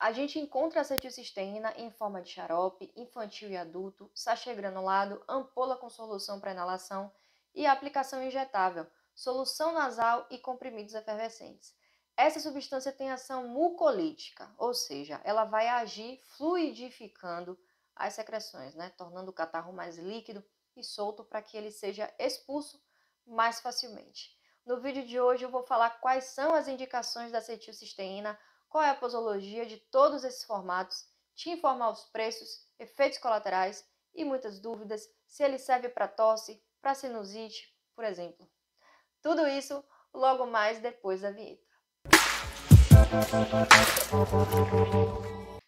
A gente encontra acetilcisteína em forma de xarope, infantil e adulto, sachê granulado, ampola com solução para inalação e aplicação injetável, solução nasal e comprimidos efervescentes. Essa substância tem ação mucolítica, ou seja, ela vai agir fluidificando as secreções, né? tornando o catarro mais líquido e solto para que ele seja expulso mais facilmente. No vídeo de hoje eu vou falar quais são as indicações da acetilcisteína qual é a posologia de todos esses formatos, te informar os preços, efeitos colaterais e muitas dúvidas se ele serve para tosse, para sinusite, por exemplo. Tudo isso logo mais depois da vinheta.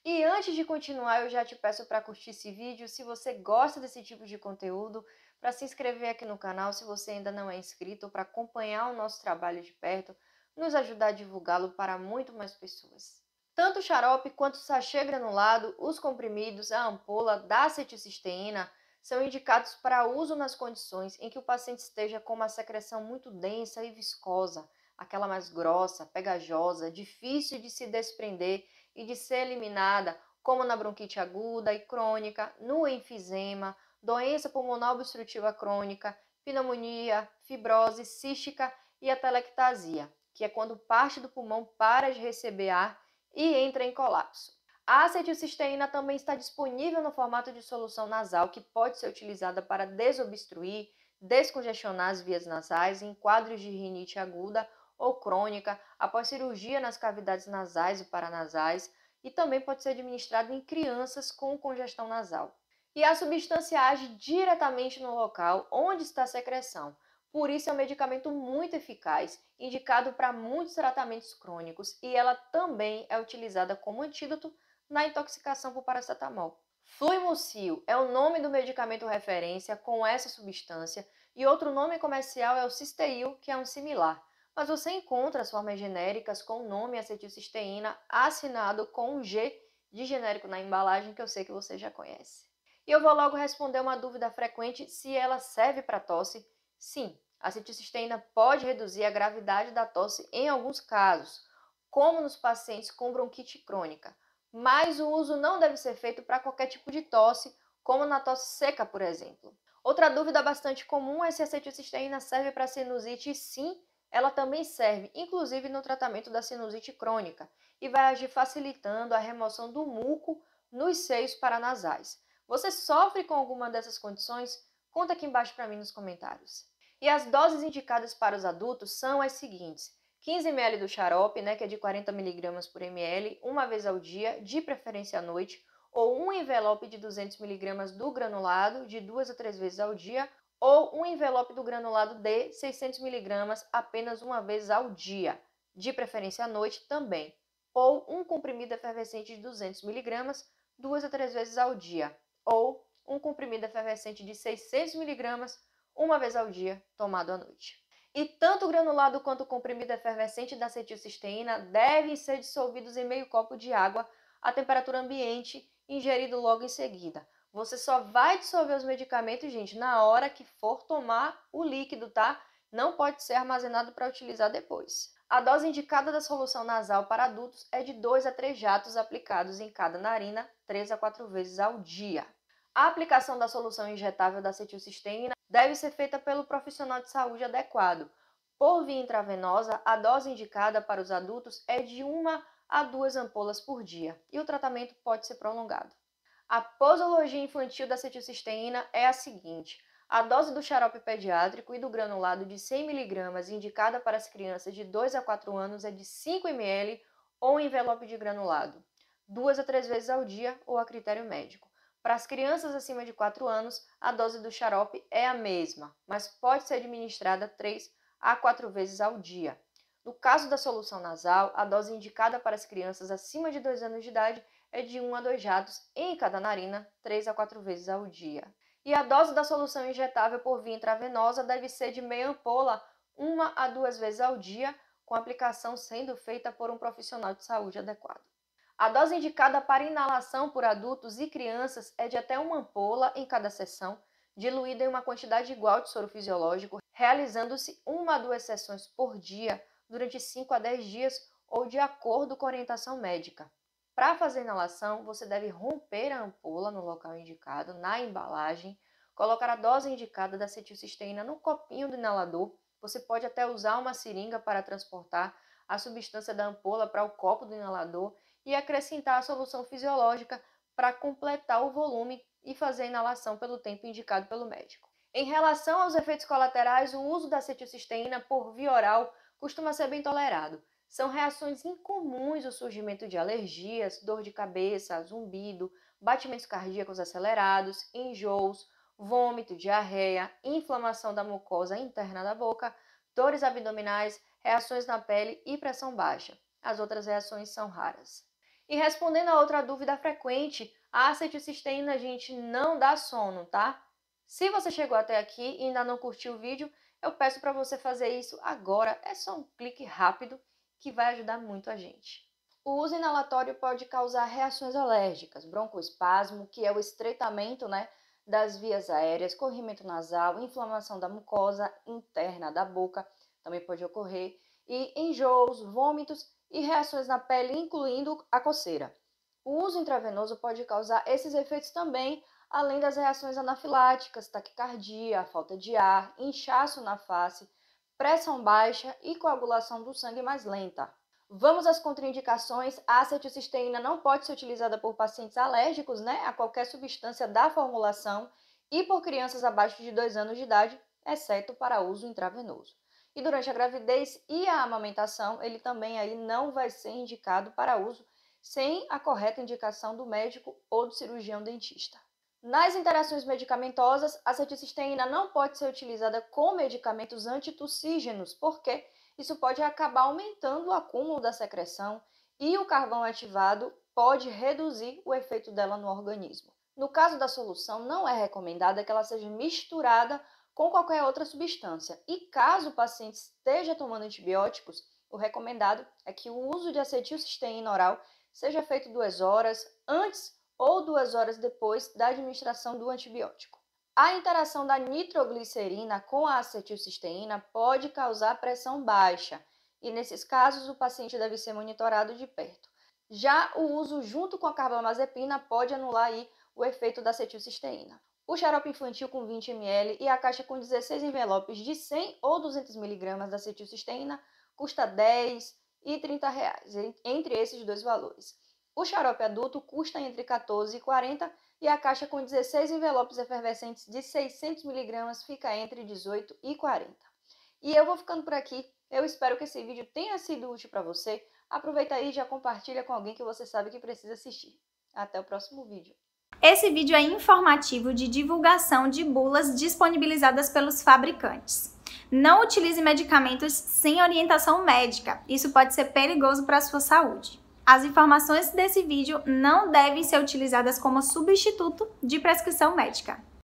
E antes de continuar, eu já te peço para curtir esse vídeo. Se você gosta desse tipo de conteúdo, para se inscrever aqui no canal se você ainda não é inscrito, para acompanhar o nosso trabalho de perto, nos ajudar a divulgá-lo para muito mais pessoas. Tanto o xarope quanto o sachê granulado, os comprimidos, a ampola da ceticisteína são indicados para uso nas condições em que o paciente esteja com uma secreção muito densa e viscosa, aquela mais grossa, pegajosa, difícil de se desprender e de ser eliminada, como na bronquite aguda e crônica, no enfisema, doença pulmonar obstrutiva crônica, pneumonia, fibrose cística e atelectasia que é quando parte do pulmão para de receber ar e entra em colapso. A acetilcisteína também está disponível no formato de solução nasal, que pode ser utilizada para desobstruir, descongestionar as vias nasais em quadros de rinite aguda ou crônica, após cirurgia nas cavidades nasais e paranasais, e também pode ser administrada em crianças com congestão nasal. E a substância age diretamente no local onde está a secreção, por isso, é um medicamento muito eficaz, indicado para muitos tratamentos crônicos e ela também é utilizada como antídoto na intoxicação por paracetamol. Fluimucil é o nome do medicamento referência com essa substância e outro nome comercial é o cisteil, que é um similar, mas você encontra as formas genéricas com o nome acetilcisteína assinado com um G de genérico na embalagem que eu sei que você já conhece. E eu vou logo responder uma dúvida frequente se ela serve para tosse. Sim, a citocisteína pode reduzir a gravidade da tosse em alguns casos, como nos pacientes com bronquite crônica, mas o uso não deve ser feito para qualquer tipo de tosse, como na tosse seca, por exemplo. Outra dúvida bastante comum é se a ceticisteína serve para sinusite. Sim, ela também serve, inclusive no tratamento da sinusite crônica, e vai agir facilitando a remoção do muco nos seios paranasais. Você sofre com alguma dessas condições? Conta aqui embaixo para mim nos comentários. E as doses indicadas para os adultos são as seguintes: 15 ml do xarope, né, que é de 40 mg por ml, uma vez ao dia, de preferência à noite, ou um envelope de 200 mg do granulado, de duas a três vezes ao dia, ou um envelope do granulado de 600 mg apenas uma vez ao dia, de preferência à noite também, ou um comprimido efervescente de 200 mg duas a três vezes ao dia, ou um comprimido efervescente de 600 miligramas uma vez ao dia, tomado à noite. E tanto o granulado quanto o comprimido efervescente da acetilcisteína devem ser dissolvidos em meio copo de água à temperatura ambiente, ingerido logo em seguida. Você só vai dissolver os medicamentos, gente, na hora que for tomar o líquido, tá? Não pode ser armazenado para utilizar depois. A dose indicada da solução nasal para adultos é de 2 a 3 jatos aplicados em cada narina, 3 a 4 vezes ao dia. A aplicação da solução injetável da cetilcisteína deve ser feita pelo profissional de saúde adequado. Por via intravenosa, a dose indicada para os adultos é de 1 a 2 ampolas por dia e o tratamento pode ser prolongado. A posologia infantil da cetilcisteína é a seguinte: a dose do xarope pediátrico e do granulado de 100 mg indicada para as crianças de 2 a 4 anos é de 5 ml ou envelope de granulado, duas a três vezes ao dia ou a critério médico. Para as crianças acima de 4 anos, a dose do xarope é a mesma, mas pode ser administrada 3 a 4 vezes ao dia. No caso da solução nasal, a dose indicada para as crianças acima de 2 anos de idade é de 1 a 2 jatos em cada narina, 3 a 4 vezes ao dia. E a dose da solução injetável por via intravenosa deve ser de meia ampola, 1 a 2 vezes ao dia, com aplicação sendo feita por um profissional de saúde adequado. A dose indicada para inalação por adultos e crianças é de até uma ampola em cada sessão, diluída em uma quantidade igual de soro fisiológico, realizando-se uma a duas sessões por dia durante 5 a 10 dias ou de acordo com a orientação médica. Para fazer inalação, você deve romper a ampola no local indicado, na embalagem, colocar a dose indicada da cetilcisteína no copinho do inalador. Você pode até usar uma seringa para transportar a substância da ampola para o copo do inalador e acrescentar a solução fisiológica para completar o volume e fazer a inalação pelo tempo indicado pelo médico. Em relação aos efeitos colaterais, o uso da acetilcisteína por via oral costuma ser bem tolerado. São reações incomuns o surgimento de alergias, dor de cabeça, zumbido, batimentos cardíacos acelerados, enjoos, vômito, diarreia, inflamação da mucosa interna da boca, dores abdominais, reações na pele e pressão baixa. As outras reações são raras. E respondendo a outra dúvida frequente, a acetilcisteína, gente, não dá sono, tá? Se você chegou até aqui e ainda não curtiu o vídeo, eu peço para você fazer isso agora. É só um clique rápido que vai ajudar muito a gente. O uso inalatório pode causar reações alérgicas, broncoespasmo, que é o estreitamento né, das vias aéreas, corrimento nasal, inflamação da mucosa interna da boca, também pode ocorrer, e enjoos, vômitos e reações na pele, incluindo a coceira. O uso intravenoso pode causar esses efeitos também, além das reações anafiláticas, taquicardia, falta de ar, inchaço na face, pressão baixa e coagulação do sangue mais lenta. Vamos às contraindicações. A acetilcisteína não pode ser utilizada por pacientes alérgicos né, a qualquer substância da formulação e por crianças abaixo de 2 anos de idade, exceto para uso intravenoso. E durante a gravidez e a amamentação, ele também aí não vai ser indicado para uso sem a correta indicação do médico ou do cirurgião dentista. Nas interações medicamentosas, a ceticisteína não pode ser utilizada com medicamentos antitussígenos, porque isso pode acabar aumentando o acúmulo da secreção e o carvão ativado pode reduzir o efeito dela no organismo. No caso da solução, não é recomendada é que ela seja misturada com qualquer outra substância. E caso o paciente esteja tomando antibióticos, o recomendado é que o uso de acetilcisteína oral seja feito duas horas antes ou duas horas depois da administração do antibiótico. A interação da nitroglicerina com a acetilcisteína pode causar pressão baixa e, nesses casos, o paciente deve ser monitorado de perto. Já o uso junto com a carbamazepina pode anular aí o efeito da acetilcisteína o xarope infantil com 20 ml e a caixa com 16 envelopes de 100 ou 200 mg da cetilcisteína custa 10 e 30 reais, entre esses dois valores. O xarope adulto custa entre 14 e 40 e a caixa com 16 envelopes efervescentes de 600 mg fica entre 18 e 40. E eu vou ficando por aqui. Eu espero que esse vídeo tenha sido útil para você. Aproveita aí e já compartilha com alguém que você sabe que precisa assistir. Até o próximo vídeo. Esse vídeo é informativo de divulgação de bulas disponibilizadas pelos fabricantes. Não utilize medicamentos sem orientação médica, isso pode ser perigoso para a sua saúde. As informações desse vídeo não devem ser utilizadas como substituto de prescrição médica.